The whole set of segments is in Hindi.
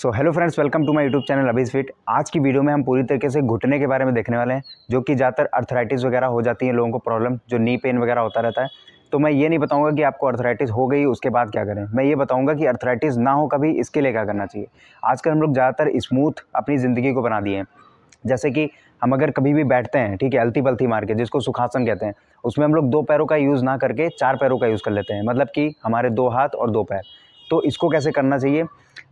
so hello friends welcome to my YouTube channel अभिज फिट आज की वीडियो में हम पूरी तरीके से घुटने के बारे में देखने वाले हैं जो कि ज़्यादातर अर्थराइटिस वगैरह हो जाती है लोगों को प्रॉब्लम जो नी पेन वगैरह होता रहता है तो मैं ये नहीं बताऊंगा कि आपको अर्थराइटिस हो गई उसके बाद क्या करें मैं ये बताऊँगा कि अर्थराइटिस ना हो कभी इसके लिए क्या करना चाहिए आजकल हम लोग ज़्यादातर स्मूथ अपनी ज़िंदगी को बना दिए हैं जैसे कि हम अगर कभी भी बैठते हैं ठीक है अल्थी पल्थी मार के जिसको सुखासन कहते हैं उसमें हम लोग दो पैरों का यूज़ ना करके चार पैरों का यूज़ कर लेते हैं मतलब कि हमारे दो हाथ और दो पैर तो इसको कैसे करना चाहिए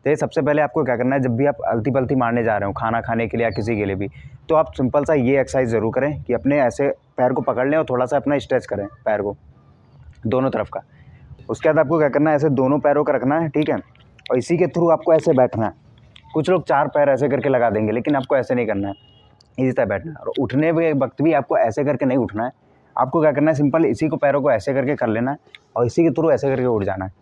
तो सबसे पहले आपको क्या करना है जब भी आप अलती पलती मारने जा रहे हो खाना खाने के लिए या किसी के लिए भी तो आप सिंपल सा ये एक्सरसाइज ज़रूर करें कि अपने ऐसे पैर को पकड़ लें और थोड़ा सा अपना स्ट्रेच करें पैर को दोनों तरफ का उसके बाद आपको क्या करना है ऐसे दोनों पैरों का रखना है ठीक है और इसी के थ्रू आपको ऐसे बैठना है कुछ लोग चार पैर ऐसे करके लगा देंगे लेकिन आपको ऐसे नहीं करना है इसी तरह बैठना है और उठने के वक्त भी आपको ऐसे करके नहीं उठना है आपको क्या करना है सिंपल इसी को पैरों को ऐसे करके कर लेना है और इसी के थ्रू ऐसे करके उठ जाना है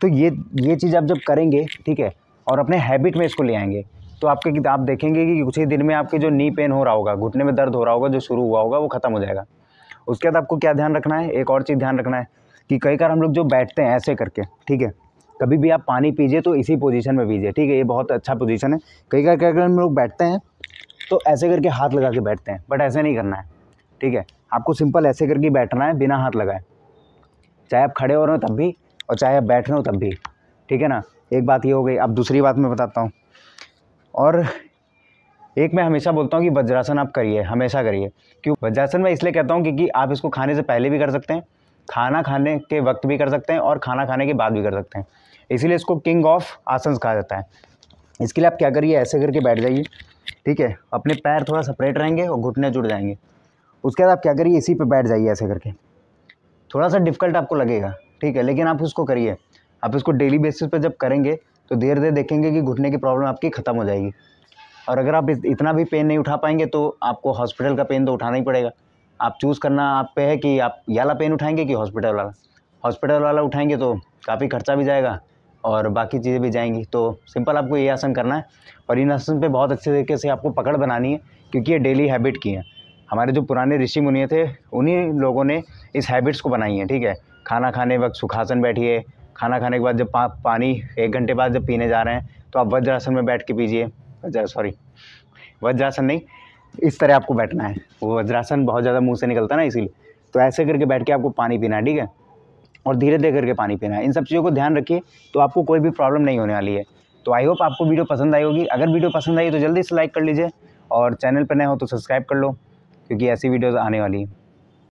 तो ये ये चीज़ आप जब करेंगे ठीक है और अपने हैबिट में इसको ले आएंगे तो आपके आप देखेंगे कि कुछ ही दिन में आपके जो नी पेन हो रहा होगा घुटने में दर्द हो रहा होगा जो शुरू हुआ होगा वो ख़त्म हो जाएगा उसके बाद आपको क्या ध्यान रखना है एक और चीज़ ध्यान रखना है कि कई बार हम लोग जो बैठते हैं ऐसे करके ठीक है कभी भी आप पानी पीजिए तो इसी पोजीशन में पीजिए ठीक है ये बहुत अच्छा पोजीशन है कई बार कई हम लोग बैठते हैं तो ऐसे करके हाथ लगा के बैठते हैं बट ऐसे नहीं करना है ठीक है आपको सिंपल ऐसे करके बैठना है बिना हाथ लगाए चाहे आप खड़े हो रहे हो तब भी और चाहे आप बैठ रहे हो तब भी ठीक है ना एक बात ये हो गई अब दूसरी बात मैं बताता हूँ और एक मैं हमेशा बोलता हूँ कि वज्रासन आप करिए हमेशा करिए क्यों वज्रासन मैं इसलिए कहता हूँ क्योंकि आप इसको खाने से पहले भी कर सकते हैं खाना खाने के वक्त भी कर सकते हैं और खाना खाने के बाद भी कर सकते हैं इसीलिए इसको किंग ऑफ आसन कहा जाता है इसके लिए आप क्या करिए ऐसे करके बैठ जाइए ठीक है अपने पैर थोड़ा सेपरेट रहेंगे और घुटने जुड़ जाएंगे उसके बाद आप क्या करिए इसी पर बैठ जाइए ऐसे करके थोड़ा सा डिफ़िकल्ट आपको लगेगा ठीक है लेकिन आप उसको करिए आप इसको डेली बेसिस पर जब करेंगे तो धीरे धीरे देखेंगे कि घुटने की प्रॉब्लम आपकी ख़त्म हो जाएगी और अगर आप इतना भी पेन नहीं उठा पाएंगे तो आपको हॉस्पिटल का पेन तो उठाना ही पड़ेगा आप चूज़ करना आप पे है कि आप याला पेन उठाएंगे कि हॉस्पिटल वाला हॉस्पिटल वाला उठाएंगे तो काफ़ी खर्चा भी जाएगा और बाकी चीज़ें भी जाएंगी तो सिंपल आपको ये आसन करना है और इन आसन पे बहुत अच्छे तरीके से आपको पकड़ बनानी है क्योंकि ये डेली हैबिट की है हमारे जो पुराने ऋषि मुनि थे उन्हीं लोगों ने इस हैबिट्स को बनाई है ठीक है खाना खाने वक्त सुखासन बैठिए खाना खाने के बाद जब पा, पानी एक घंटे बाद जब पीने जा रहे हैं तो आप वज्रासन में बैठ के पीजिए वज्र सॉरी वज्रासन नहीं इस तरह आपको बैठना है वो वज्रासन बहुत ज़्यादा मुँह से निकलता है ना इसीलिए तो ऐसे करके बैठ के आपको पानी पीना है ठीक है और धीरे धीरे करके पानी पीना है इन सब चीज़ों को ध्यान रखिए तो आपको कोई भी प्रॉब्लम नहीं होने वाली है तो आई होप आपको वीडियो पसंद आई होगी अगर वीडियो पसंद आई तो जल्दी से लाइक कर लीजिए और चैनल पर नए हो तो सब्सक्राइब कर लो क्योंकि ऐसी वीडियोज़ आने वाली हैं